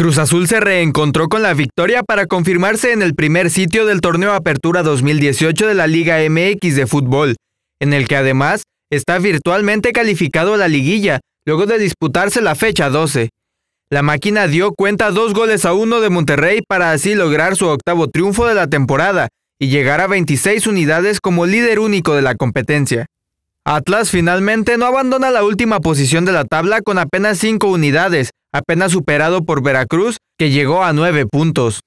Cruz Azul se reencontró con la victoria para confirmarse en el primer sitio del torneo Apertura 2018 de la Liga MX de fútbol, en el que además está virtualmente calificado a la liguilla, luego de disputarse la fecha 12. La máquina dio cuenta dos goles a uno de Monterrey para así lograr su octavo triunfo de la temporada y llegar a 26 unidades como líder único de la competencia. Atlas finalmente no abandona la última posición de la tabla con apenas 5 unidades, apenas superado por Veracruz, que llegó a nueve puntos.